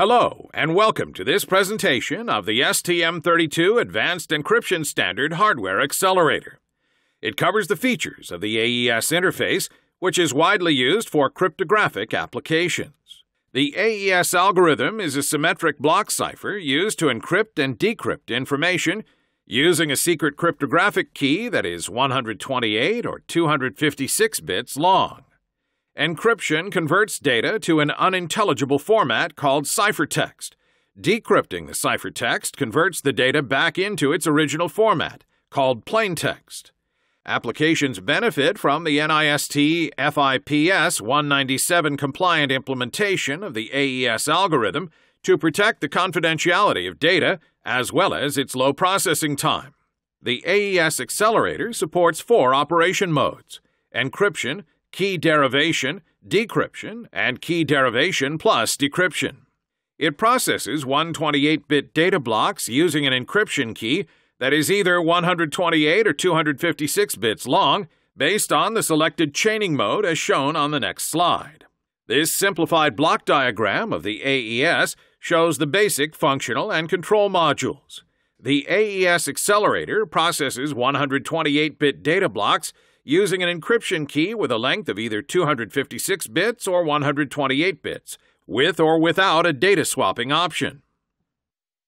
Hello, and welcome to this presentation of the STM32 Advanced Encryption Standard Hardware Accelerator. It covers the features of the AES interface, which is widely used for cryptographic applications. The AES algorithm is a symmetric block cipher used to encrypt and decrypt information using a secret cryptographic key that is 128 or 256 bits long. Encryption converts data to an unintelligible format called ciphertext. Decrypting the ciphertext converts the data back into its original format, called plaintext. Applications benefit from the NIST FIPS 197 compliant implementation of the AES algorithm to protect the confidentiality of data as well as its low processing time. The AES accelerator supports four operation modes encryption, key derivation, decryption, and key derivation plus decryption. It processes 128-bit data blocks using an encryption key that is either 128 or 256 bits long based on the selected chaining mode as shown on the next slide. This simplified block diagram of the AES shows the basic functional and control modules. The AES accelerator processes 128-bit data blocks using an encryption key with a length of either 256 bits or 128 bits, with or without a data swapping option.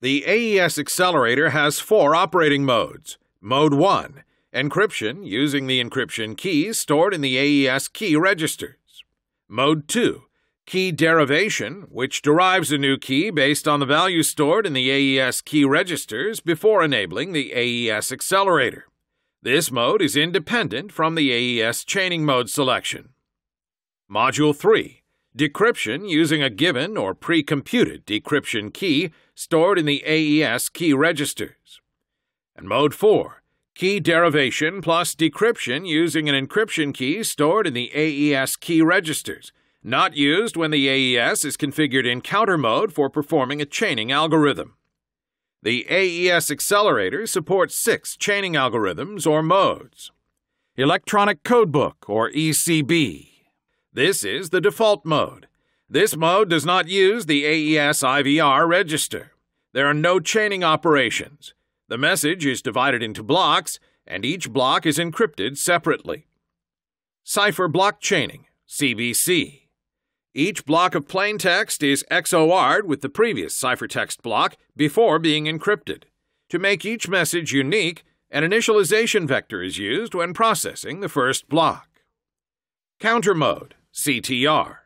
The AES accelerator has four operating modes. Mode 1 Encryption using the encryption keys stored in the AES key registers. Mode 2 Key derivation, which derives a new key based on the value stored in the AES key registers before enabling the AES accelerator. This mode is independent from the AES chaining mode selection. Module 3 Decryption using a given or pre computed decryption key stored in the AES key registers. And Mode 4 Key derivation plus decryption using an encryption key stored in the AES key registers, not used when the AES is configured in counter mode for performing a chaining algorithm. The AES accelerator supports six chaining algorithms or modes. Electronic Codebook, or ECB. This is the default mode. This mode does not use the AES IVR register. There are no chaining operations. The message is divided into blocks, and each block is encrypted separately. Cipher Block Chaining, CBC. Each block of plain text is XOR'd with the previous ciphertext block before being encrypted. To make each message unique, an initialization vector is used when processing the first block. Counter mode, CTR.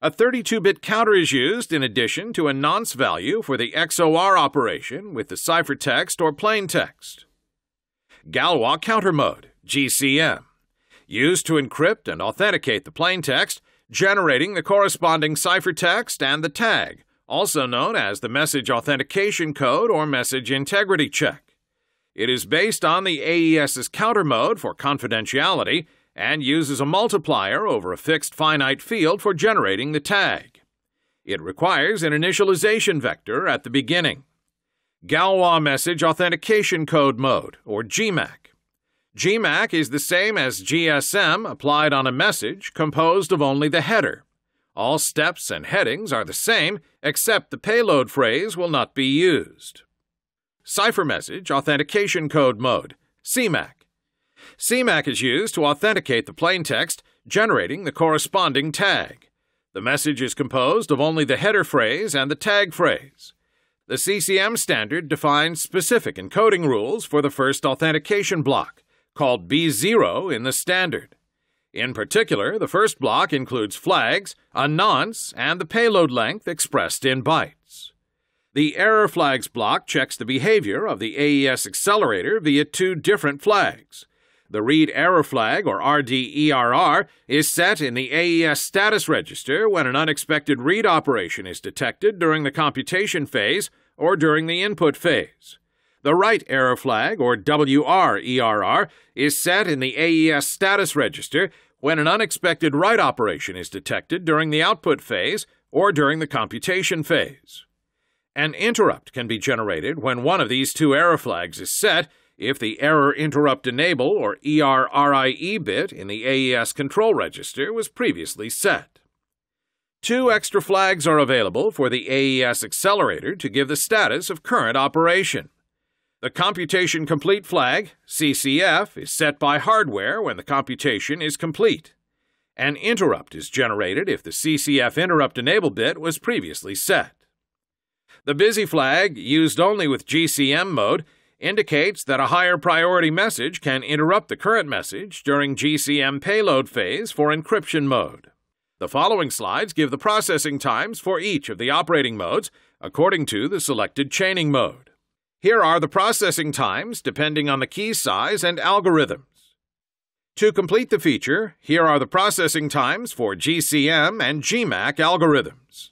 A 32-bit counter is used in addition to a nonce value for the XOR operation with the ciphertext or plain text. Galois counter mode, GCM. Used to encrypt and authenticate the plaintext generating the corresponding ciphertext and the tag, also known as the Message Authentication Code or Message Integrity Check. It is based on the AES's counter mode for confidentiality and uses a multiplier over a fixed finite field for generating the tag. It requires an initialization vector at the beginning. Galois Message Authentication Code Mode, or GMAC, GMAC is the same as GSM applied on a message composed of only the header. All steps and headings are the same, except the payload phrase will not be used. Cipher Message Authentication Code Mode, CMAC. CMAC is used to authenticate the plaintext, generating the corresponding tag. The message is composed of only the header phrase and the tag phrase. The CCM standard defines specific encoding rules for the first authentication block called B0 in the standard. In particular, the first block includes flags, a nonce, and the payload length expressed in bytes. The error flags block checks the behavior of the AES accelerator via two different flags. The read error flag, or RDERR, is set in the AES status register when an unexpected read operation is detected during the computation phase or during the input phase. The right error flag, or WRERR, is set in the AES status register when an unexpected write operation is detected during the output phase or during the computation phase. An interrupt can be generated when one of these two error flags is set if the error interrupt enable or ERRIE bit in the AES control register was previously set. Two extra flags are available for the AES accelerator to give the status of current operation. The Computation Complete flag, CCF, is set by hardware when the computation is complete. An interrupt is generated if the CCF interrupt enable bit was previously set. The busy flag, used only with GCM mode, indicates that a higher priority message can interrupt the current message during GCM payload phase for encryption mode. The following slides give the processing times for each of the operating modes according to the selected chaining mode. Here are the processing times depending on the key size and algorithms. To complete the feature, here are the processing times for GCM and GMAC algorithms.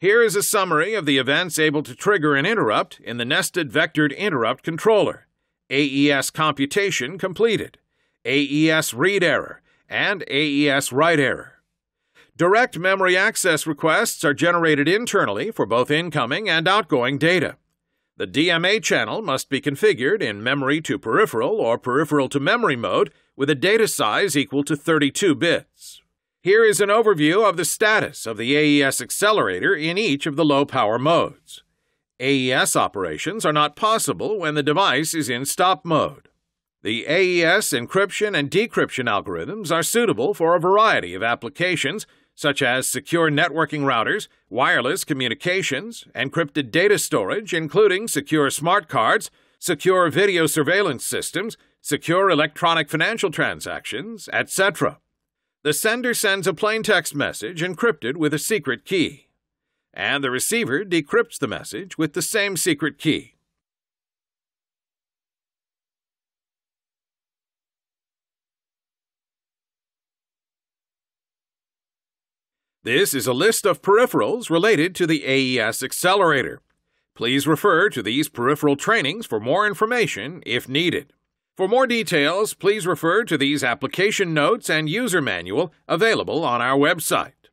Here is a summary of the events able to trigger an interrupt in the nested vectored interrupt controller, AES computation completed, AES read error, and AES write error. Direct memory access requests are generated internally for both incoming and outgoing data. The DMA channel must be configured in memory to peripheral or peripheral to memory mode with a data size equal to 32 bits. Here is an overview of the status of the AES accelerator in each of the low-power modes. AES operations are not possible when the device is in stop mode. The AES encryption and decryption algorithms are suitable for a variety of applications, such as secure networking routers, wireless communications, encrypted data storage, including secure smart cards, secure video surveillance systems, secure electronic financial transactions, etc. The sender sends a plain text message encrypted with a secret key, and the receiver decrypts the message with the same secret key. This is a list of peripherals related to the AES Accelerator. Please refer to these peripheral trainings for more information if needed. For more details, please refer to these application notes and user manual available on our website.